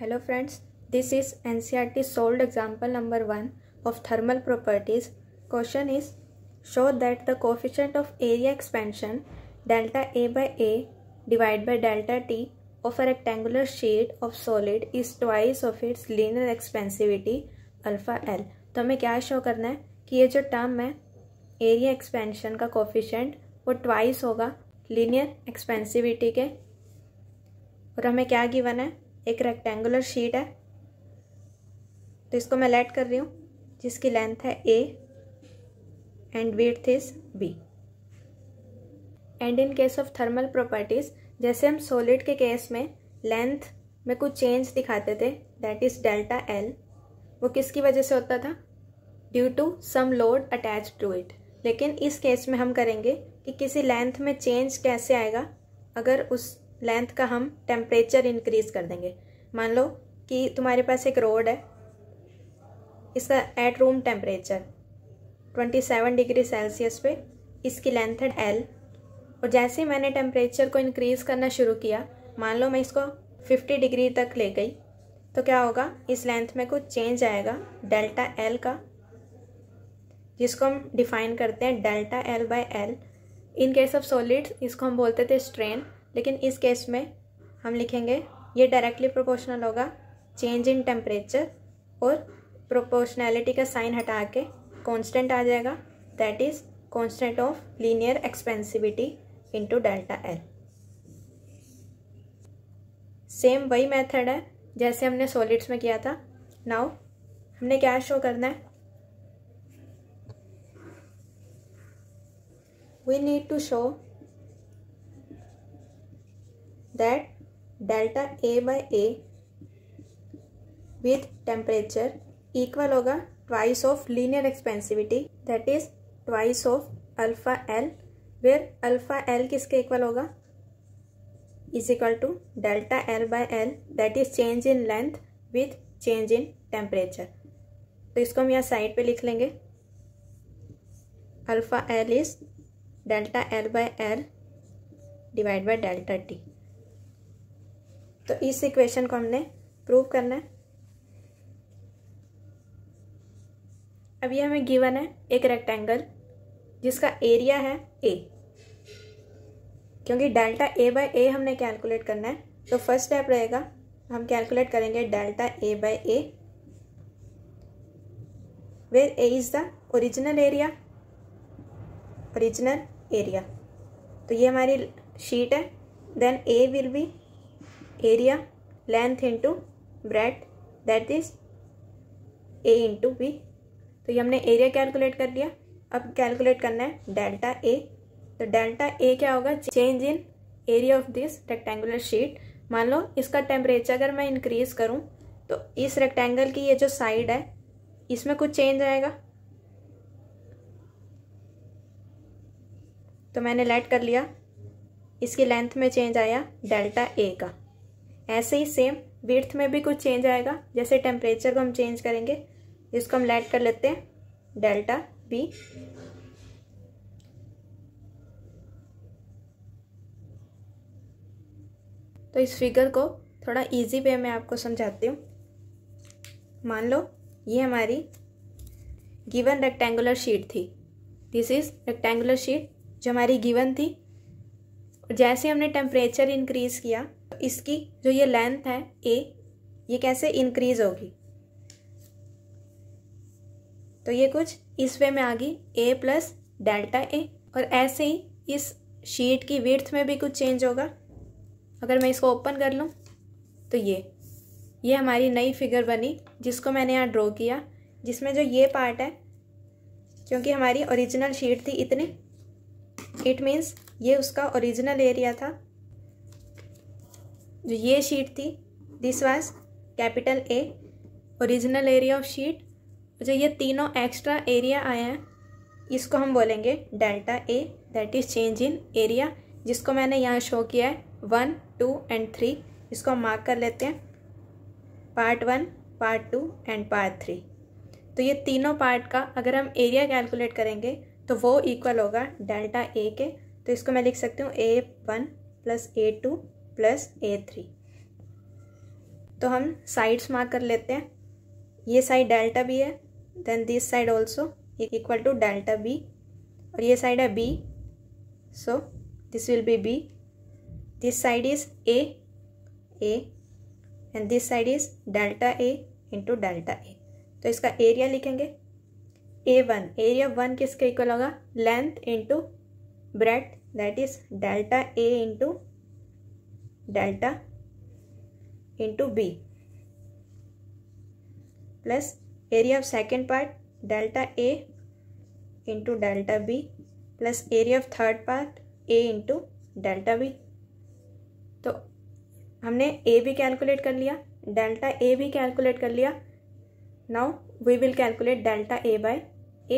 hello friends this is N C R T solved example number one of thermal properties question is show that the coefficient of area expansion delta A by A divide by delta T of a rectangular sheet of solid is twice of its linear expansivity alpha L तो हमें क्या show करना है कि ये जो term है area expansion का कोफिशेंट वो ट्वाइस होगा लीनियर एक्सपेंसिविटी के और हमें क्या गिवन है एक रेक्टेंगुलर शीट है तो इसको मैं लेट कर रही हूँ जिसकी लेंथ है A and weight is B and in case of thermal properties जैसे हम सॉलिड के केस में लेंथ में कुछ चेंज दिखाते थे दैट इज़ डेल्टा एल वो किसकी वजह से होता था due to some load attach to it लेकिन इस केस में हम करेंगे कि किसी लेंथ में चेंज कैसे आएगा अगर उस लेंथ का हम टेम्परेचर इंक्रीज़ कर देंगे मान लो कि तुम्हारे पास एक रोड है इसका at room temperature 27 degree Celsius पे इसकी लेंथ है एल और जैसे ही मैंने टेम्परेचर को इंक्रीज़ करना शुरू किया मान लो मैं इसको 50 डिग्री तक ले गई तो क्या होगा इस लेंथ में कुछ चेंज आएगा डेल्टा एल का जिसको हम डिफाइन करते हैं delta L by L in case of solids इसको हम बोलते थे स्ट्रेन लेकिन इस केस में हम लिखेंगे ये डायरेक्टली प्रोपोर्शनल होगा चेंज इन टेम्परेचर और प्रोपोर्शनैलिटी का साइन हटा के कॉन्स्टेंट आ जाएगा that is constant of linear expansivity into delta L same वही मेथड है जैसे हमने सॉलिड्स में किया था नाउ हमने क्या शो करना है we need to show that delta A by A with temperature equal होगा twice of linear expansivity that is twice of alpha L where alpha L किसके equal होगा is equal to delta L by L that is change in length with change in temperature तो इसको हम यहाँ side पे लिख लेंगे alpha L is delta L by L divide by delta T तो इस इक्वेशन को हमने प्रूव करना है अब ये हमें गिवन है एक रेक्टेंगल जिसका एरिया है ए क्योंकि डेल्टा ए बाय ए हमने कैलकुलेट करना है तो फर्स्ट स्टेप रहेगा हम कैलकुलेट करेंगे delta A by A where A is the original area original area तो ये हमारी शीट है then A will be area length into breadth that is a into b तो ये हमने एरिया कैलकुलेट कर लिया अब कैलकुलेट करना है डेल्टा ए तो डेल्टा ए क्या होगा change in area of this rectangular sheet मान लो इसका टेम्परेचर अगर मैं इंक्रीज करूं तो इस रेक्टेंगल की ये जो साइड है इसमें कुछ चेंज आएगा तो मैंने लेट कर लिया इसकी लेंथ में चेंज आया डेल्टा ए का ऐसे ही सेम विर्थ में भी कुछ चेंज आएगा जैसे टेम्परेचर को हम चेंज करेंगे इसको हम लैड कर लेते हैं डेल्टा बी तो इस फिगर को थोड़ा इजी वे में आपको समझाती हूँ मान लो ये हमारी गिवन रेक्टेंगुलर शीट थी दिस इज़ रेक्टेंगुलर शीट जो हमारी गिवन थी जैसे हमने टेम्परेचर इंक्रीज़ किया इसकी जो ये लेंथ है ए ये कैसे इंक्रीज होगी तो ये कुछ इस वे में आ गई ए प्लस डेल्टा ए और ऐसे ही इस शीट की विर्थ में भी कुछ चेंज होगा अगर मैं इसको ओपन कर लूँ तो ये ये हमारी नई फिगर बनी जिसको मैंने यहाँ ड्रॉ किया जिसमें जो ये पार्ट है क्योंकि हमारी ओरिजिनल शीट थी इतनी इट मीन्स ये उसका ओरिजिनल एरिया था जो ये शीट थी this was capital A original area of sheet जो ये तीनों एक्स्ट्रा एरिया आए हैं इसको हम बोलेंगे delta A that is change in area जिसको मैंने यहाँ शो किया है वन टू एंड थ्री इसको हम मार्क कर लेते हैं part one part two and part three तो ये तीनों पार्ट का अगर हम एरिया कैलकुलेट करेंगे तो वो इक्वल होगा डेल्टा ए के तो इसको मैं लिख सकती हूँ A one plus A two plus A three तो हम साइड्स मार्क कर लेते हैं ये साइड डेल्टा बी है then this side also equal to delta B और ये साइड है B so this will be B this side is A A and this side is delta A into delta A तो इसका area लिखेंगे A one area one किसके equal होगा length into bread that is delta A into delta into B plus area of second part delta A into delta B plus area of third part A into delta B तो हमने ए भी calculate कर लिया delta A भी calculate कर लिया now we will calculate delta A by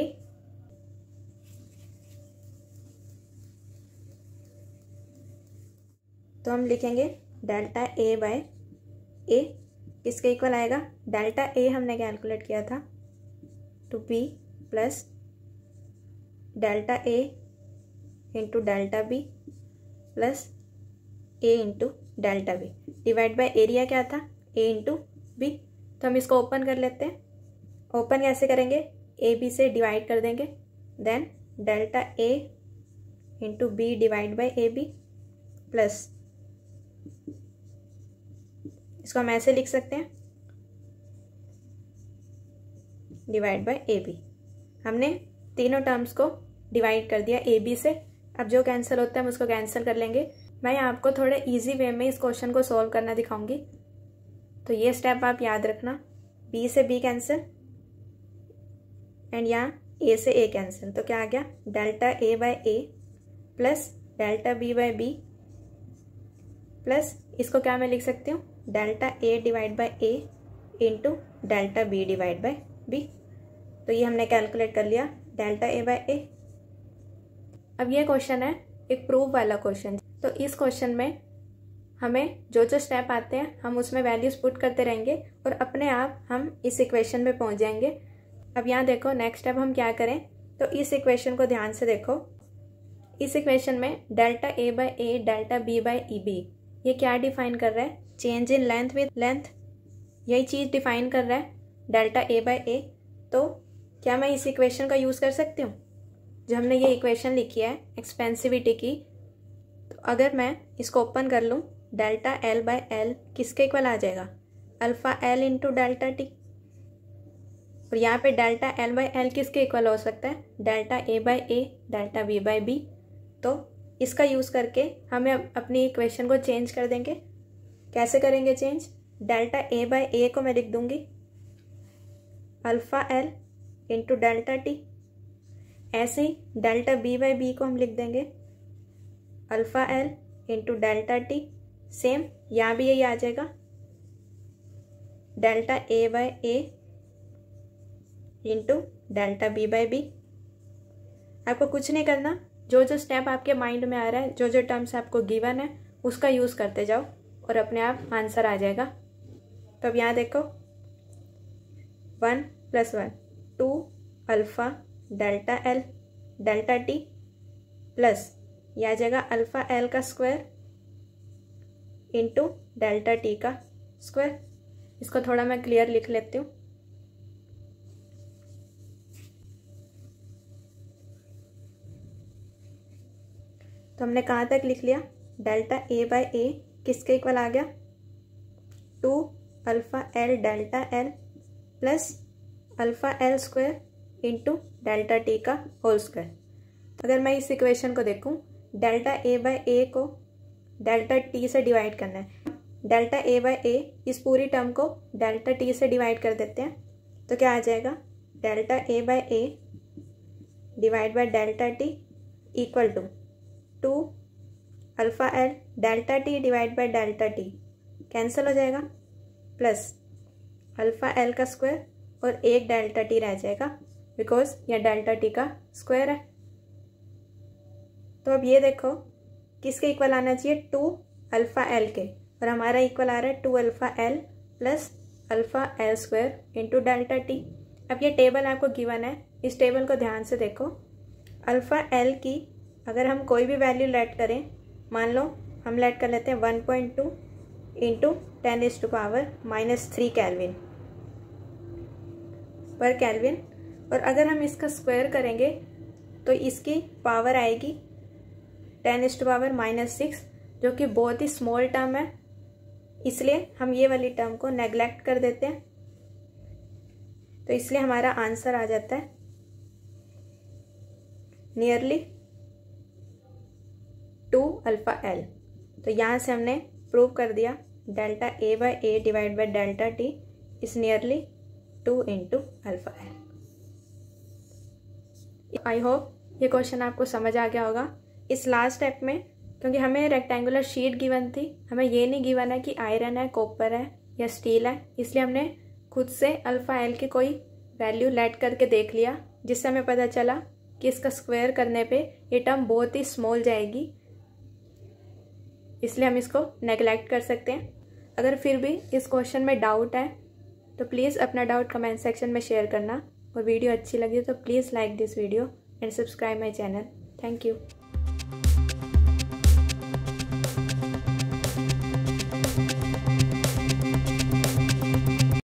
A तो हम लिखेंगे डेल्टा ए बाय ए किसके इक्वल आएगा डेल्टा ए हमने कैलकुलेट किया था two B plus delta A into delta B plus A into delta B divide by area क्या था ए इंटू बी तो हम इसको ओपन कर लेते हैं ओपन कैसे करेंगे ए बी से डिवाइड कर देंगे then delta A into B divide by A B plus इसको हम ऐसे लिख सकते हैं डिवाइड बाय ए बी हमने तीनों टर्म्स को डिवाइड कर दिया ए बी से अब जो कैंसिल होता है हम उसको कैंसिल कर लेंगे मैं आपको थोड़े इजी वे में इस क्वेश्चन को सॉल्व करना दिखाऊंगी तो ये स्टेप आप याद रखना बी से बी कैंसिल एंड यहाँ ए से ए कैंसिल तो क्या आ गया delta A by A plus delta B by B plus इसको क्या मैं लिख सकती हूँ delta A divide by A into delta B divide by B तो ये हमने कैलकुलेट कर लिया डेल्टा ए बाय ए अब ये क्वेश्चन है एक प्रूफ वाला क्वेश्चन तो इस क्वेश्चन में हमें जो जो स्टेप आते हैं हम उसमें वैल्यूज पुट करते रहेंगे और अपने आप हम इस इक्वेशन में पहुंच जाएंगे अब यहाँ देखो नेक्स्ट स्टेप हम क्या करें तो इस इक्वेशन को ध्यान से देखो इस इक्वेशन में delta A by A delta B by ई बी ये क्या डिफाइन कर रहा है change in length with length यही चीज़ डिफाइन कर रहा है डेल्टा ए बाय ए तो क्या मैं इस इक्वेशन का यूज़ कर सकती हूँ जो हमने ये इक्वेशन लिखी है एक्सपेंसिविटी की तो अगर मैं इसको ओपन कर लूँ डेल्टा एल बाय एल किसके इक्वल आ जाएगा alpha L into delta T और यहाँ पे डेल्टा एल बाय एल किसके इक्वल हो सकता है delta A by A delta B by B तो इसका यूज़ करके हमें अपनी इक्वेशन को चेंज कर देंगे कैसे करेंगे change delta A by A को मैं लिख दूंगी alpha L into delta T ऐसे ही डेल्टा बी बाय बी को हम लिख देंगे alpha L into delta T same यहाँ भी यही आ जाएगा delta A by A into delta B by B आपको कुछ नहीं करना जो जो स्टेप आपके माइंड में आ रहा है जो जो टर्म्स आपको गिवन है उसका यूज़ करते जाओ और अपने आप आंसर आ जाएगा तो अब यहाँ देखो one plus one two alpha delta L delta T plus यह आ जाएगा अल्फ़ा एल का स्क्वायर इंटू डेल्टा टी का स्क्वायर इसको थोड़ा मैं क्लियर लिख लेती हूँ तो हमने कहाँ तक लिख लिया डेल्टा ए बाय ए किसके इक्वल आ गया two alpha L delta L plus alpha L square into delta T का होल स्क्वायर अगर मैं इस इक्वेशन को देखूं डेल्टा ए बाय ए को डेल्टा टी से डिवाइड करना है डेल्टा ए बाय ए इस पूरी टर्म को डेल्टा टी से डिवाइड कर देते हैं तो क्या आ जाएगा delta A by A divide by delta T equal to two alpha L delta T divide by delta T cancel हो जाएगा प्लस अल्फ़ा एल का स्क्वायर और एक डेल्टा टी रह जाएगा बिकॉज यह डेल्टा टी का स्क्वायर है तो अब ये देखो किसके इक्वल आना चाहिए टू अल्फ़ा एल के और हमारा इक्वल आ रहा है two alpha L plus alpha L square into delta T अब ये टेबल आपको गिवन है इस टेबल को ध्यान से देखो अल्फ़ा एल की अगर हम कोई भी वैल्यू लेट करें मान लो हम लेट कर लेते हैं one point two into ten is to power minus three kelvin per kelvin और अगर हम इसका स्क्वायर करेंगे तो इसकी पावर आएगी ten is to power minus six जो कि बहुत ही स्मॉल टर्म है इसलिए हम ये वाली टर्म को नेग्लेक्ट कर देते हैं तो इसलिए हमारा आंसर आ जाता है नियरली टू अल्फ़ा एल तो यहाँ से हमने प्रूव कर दिया delta A by A divide by delta T is nearly two into alpha L I hope ये क्वेश्चन आपको समझ आ गया होगा इस लास्ट स्टेप में क्योंकि हमें रेक्टेंगुलर शीट गिवन थी हमें ये नहीं गिवन है कि आयरन है कॉपर है या स्टील है इसलिए हमने खुद से अल्फ़ा एल की कोई वैल्यू लेट करके देख लिया जिससे हमें पता चला कि इसका स्क्वायर करने पे ये टर्म बहुत ही स्मॉल जाएगी इसलिए हम इसको नेगलेक्ट कर सकते हैं अगर फिर भी इस क्वेश्चन में डाउट है तो प्लीज़ अपना डाउट कमेंट सेक्शन में शेयर करना और वीडियो अच्छी लगी तो please like this video and subscribe my channel thank you